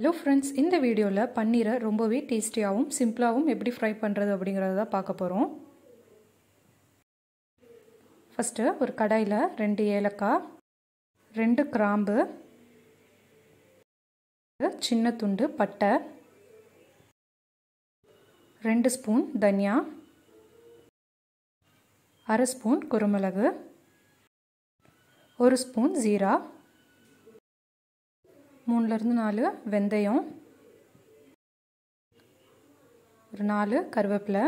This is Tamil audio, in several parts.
ஹலோ ஃப்ரெண்ட்ஸ் இந்த வீடியோவில் பன்னீரை ரொம்பவே டேஸ்டியாகவும் சிம்பிளாகவும் எப்படி ஃப்ரை பண்ணுறது அப்படிங்கிறத தான் பார்க்க போகிறோம் ஃபஸ்ட்டு ஒரு கடாயில் ரெண்டு ஏலக்காய் ரெண்டு கிராம்பு சின்ன துண்டு பட்டை ரெண்டு ஸ்பூன் தனியா அரை ஸ்பூன் குருமிளகு ஒரு ஸ்பூன் ஜீரா மூணுலேருந்து நாலு வெந்தயம் ஒரு நாலு கருவேப்பிலை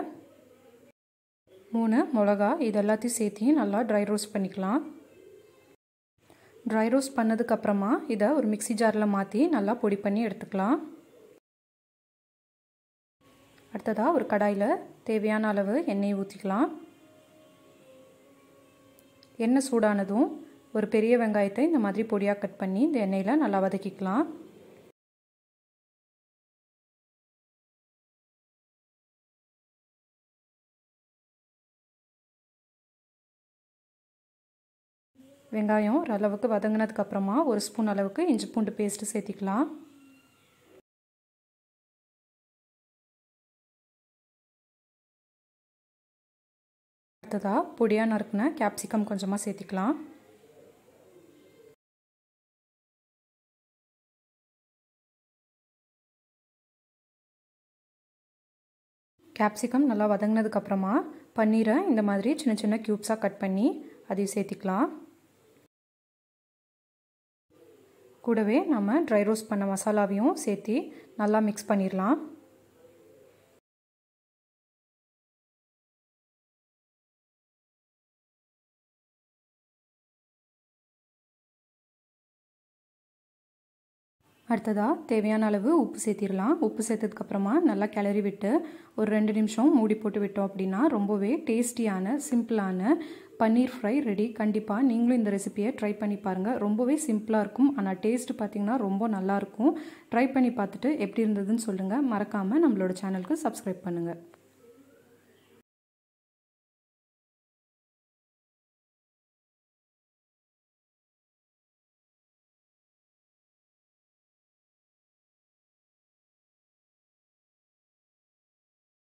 மூணு மிளகா இது எல்லாத்தையும் சேர்த்தியும் நல்லா ட்ரை ரோஸ்ட் பண்ணிக்கலாம் ட்ரை ரோஸ்ட் பண்ணதுக்கப்புறமா இதை ஒரு மிக்சி ஜாரில் மாற்றி நல்லா பொடி பண்ணி எடுத்துக்கலாம் அடுத்ததாக ஒரு கடாயில் தேவையான அளவு எண்ணெய் ஊற்றிக்கலாம் எண்ணெய் சூடானதும் ஒரு பெரிய வெங்காயத்தை இந்த மாதிரி பொடியாக கட் பண்ணி இந்த எண்ணெயில் நல்லா வதக்கிக்கலாம் வெங்காயம் ஓரளவுக்கு வதங்கினதுக்கப்புறமா ஒரு ஸ்பூன் அளவுக்கு இஞ்சி பூண்டு பேஸ்ட்டு சேர்த்திக்கலாம் அடுத்ததாக பொடியாக நறுக்குன கேப்சிகம் கொஞ்சமாக சேர்த்திக்கலாம் கேப்சிகம் நல்லா வதங்கினதுக்கப்புறமா பன்னீரை இந்த மாதிரி சின்ன சின்ன க்யூப்ஸாக கட் பண்ணி அதையும் சேர்த்திக்கலாம் கூடவே நம்ம ட்ரை ரோஸ்ட் பண்ண மசாலாவையும் சேர்த்து நல்லா மிக்ஸ் பண்ணிடலாம் அடுத்ததாக தேவையான அளவு உப்பு சேர்த்திடலாம் உப்பு சேர்த்ததுக்கப்புறமா நல்லா கிளறி விட்டு ஒரு ரெண்டு நிமிஷம் மூடி போட்டு விட்டோம் அப்படின்னா ரொம்பவே டேஸ்டியான சிம்பிளான பன்னீர் ஃப்ரை ரெடி கண்டிப்பாக நீங்களும் இந்த ரெசிப்பியை ட்ரை பண்ணி பாருங்கள் ரொம்பவே சிம்பிளாக இருக்கும் ஆனால் டேஸ்ட் பார்த்தீங்கன்னா ரொம்ப நல்லாயிருக்கும் ட்ரை பண்ணி பார்த்துட்டு எப்படி இருந்ததுன்னு சொல்லுங்கள் மறக்காமல் நம்மளோட சேனலுக்கு சப்ஸ்கிரைப் பண்ணுங்கள்